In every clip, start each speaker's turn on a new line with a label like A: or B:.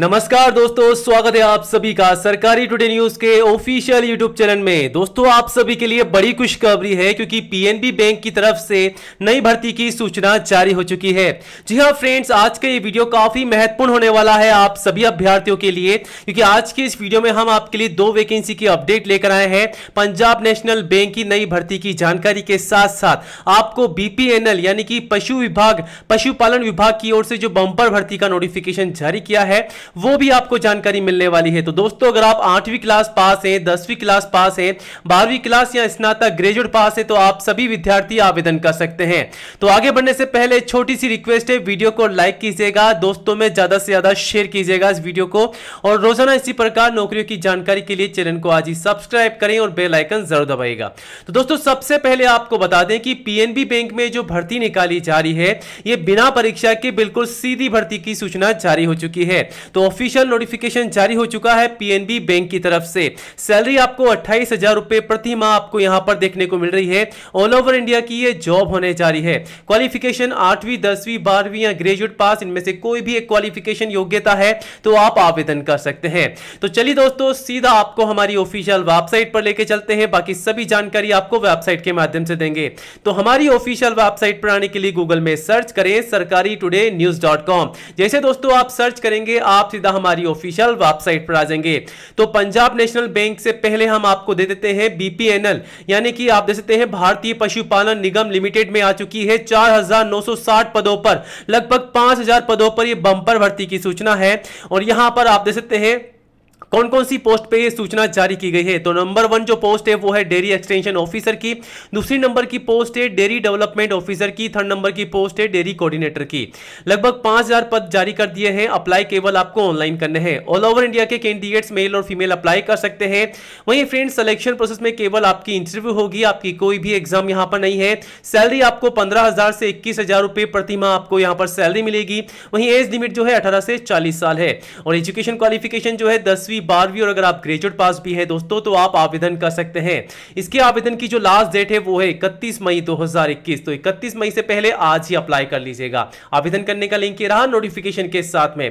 A: नमस्कार दोस्तों स्वागत है आप सभी का सरकारी टुडे न्यूज के ऑफिशियल यूट्यूब चैनल में दोस्तों आप सभी के लिए बड़ी खुशखबरी है क्योंकि पीएनबी बैंक की तरफ से नई भर्ती की सूचना जारी हो चुकी है जी हां फ्रेंड्स आज का ये वीडियो काफी महत्वपूर्ण होने वाला है आप सभी अभ्यर्थियों के लिए क्योंकि आज के इस वीडियो में हम आपके लिए दो वैकेंसी की अपडेट लेकर आए हैं पंजाब नेशनल बैंक की नई भर्ती की जानकारी के साथ साथ आपको बीपीएनएल यानी कि पशु विभाग पशुपालन विभाग की ओर से जो बंपर भर्ती का नोटिफिकेशन जारी किया है वो भी आपको जानकारी मिलने वाली है तो दोस्तों अगर आप आठवीं क्लास पास हैं दसवीं क्लास पास हैं बारहवीं क्लास या स्नातक ग्रेजुएट पास है तो आप सभी विद्यार्थी आवेदन कर सकते हैं तो आगे बढ़ने से पहले छोटी सी रिक्वेस्ट है वीडियो को लाइक कीजिएगा दोस्तों में ज्यादा से ज्यादा शेयर कीजिएगा इस वीडियो को और रोजाना इसी प्रकार नौकरियों की जानकारी के लिए चैनल को आज ही सब्सक्राइब करें और बेल आइकन जरूर दबाएगा तो दोस्तों सबसे पहले आपको बता दें कि पीएनबी बैंक में जो भर्ती निकाली जा रही है ये बिना परीक्षा के बिल्कुल सीधी भर्ती की सूचना जारी हो चुकी है तो ऑफिशियल नोटिफिकेशन जारी हो चुका है पीएनबी बैंक की तरफ से सैलरी आपको अट्ठाईस हजार रुपए प्रति माह आपको यहां पर देखने को मिल रही है ऑल ओवर इंडिया की ये जॉब होने जा रही है क्वालिफिकेशन आठवीं दसवीं बारहवीं या ग्रेजुएट पास इनमें से कोई भी एक क्वालिफिकेशन योग्यता है तो आप आवेदन कर सकते हैं तो चलिए दोस्तों सीधा आपको हमारी ऑफिशियल वेबसाइट पर लेके चलते हैं बाकी सभी जानकारी आपको वेबसाइट के माध्यम से देंगे तो हमारी ऑफिशियल वेबसाइट पर आने के लिए गूगल में सर्च करें सरकारी टुडे न्यूज डॉट कॉम जैसे दोस्तों आप सर्च करेंगे आप आप सीधा हमारी ऑफिशियल वेबसाइट पर आ जाएंगे तो पंजाब नेशनल बैंक से पहले हम आपको दे देते हैं बीपीएनएल यानी कि आप दे सकते हैं भारतीय पशुपालन निगम लिमिटेड में आ चुकी है साठ पदों पर लगभग हजार पदों पर यह बंपर भर्ती की सूचना है और यहां पर आप दे सकते हैं कौन कौन सी पोस्ट पे ये सूचना जारी की गई है तो नंबर वन जो पोस्ट है वो है डेयरी एक्सटेंशन ऑफिसर की दूसरी नंबर की पोस्ट है डेयरी डेवलपमेंट ऑफिसर की थर्ड नंबर की पोस्ट है डेयरी कोऑर्डिनेटर की लगभग 5000 पद जारी कर दिए हैं अप्लाई केवल आपको ऑनलाइन करने हैं ऑल ओवर इंडिया के कैंडिडेट्स मेल और फीमेल अप्लाई कर सकते हैं वहीं फ्रेंड सिलेक्शन प्रोसेस में केवल आपकी इंटरव्यू होगी आपकी कोई भी एग्जाम यहाँ पर नहीं है सैलरी आपको पंद्रह से इक्कीस हजार प्रति माह आपको यहाँ पर सैलरी मिलेगी वहीं एज लिमिट जो है अठारह से चालीस साल है और एजुकेशन क्वालिफिकेशन जो है दसवीं बारहवीं और अगर आप ग्रेजुएट पास भी हैं दोस्तों तो आप आवेदन कर सकते हैं इसके आवेदन की जो लास्ट डेट है वो है इकतीस मई दो तो इकतीस मई से पहले आज ही अप्लाई कर लीजिएगा आवेदन करने का लिंक रहा नोटिफिकेशन के साथ में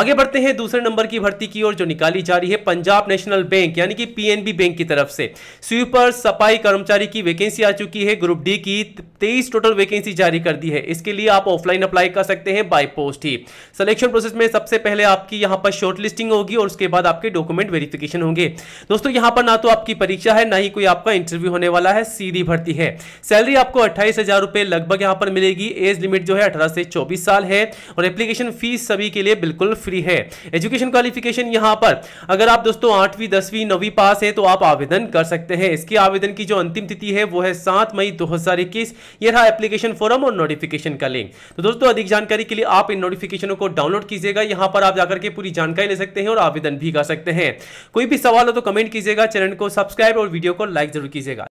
A: आगे बढ़ते हैं दूसरे नंबर की भर्ती की ओर जो निकाली जा रही है पंजाब नेशनल बैंक यानी कि पीएनबी बैंक की तरफ से स्वीपर सफाई कर्मचारी की वैकेंसी आ चुकी है ग्रुप डी की तेईस टोटल वैकेंसी जारी कर दी है इसके लिए आप ऑफलाइन अप्लाई कर सकते हैं बाय पोस्ट ही सिलेक्शन प्रोसेस में सबसे पहले आपकी यहाँ पर शॉर्ट लिस्टिंग होगी और उसके बाद आपके डॉक्यूमेंट वेरिफिकेशन होंगे दोस्तों यहाँ पर ना तो आपकी परीक्षा है ना ही कोई आपका इंटरव्यू होने वाला है सीधी भर्ती है सैलरी आपको अट्ठाईस लगभग यहाँ पर मिलेगी एज लिमिट जो है अठारह से चौबीस साल है और एप्लीकेशन फीस सभी के लिए बिल्कुल फ्री है एजुकेशन क्वालिफिकेशन यहाँ पर अगर आप दोस्तों आठवीं दसवीं नौवीं पास है तो आप आवेदन कर सकते हैं इसके आवेदन की जो अंतिम तिथि है वो है सात मई दो ये रहा एप्लीकेशन फॉरम और नोटिफिकेशन का लिंक तो दोस्तों अधिक जानकारी के लिए आप इन नोटिफिकेशनों को डाउनलोड कीजिएगा यहाँ पर आप जाकर के पूरी जानकारी ले सकते हैं और आवेदन भी कर सकते हैं कोई भी सवाल हो तो कमेंट कीजिएगा चैनल को सब्सक्राइब और वीडियो को लाइक जरूर कीजिएगा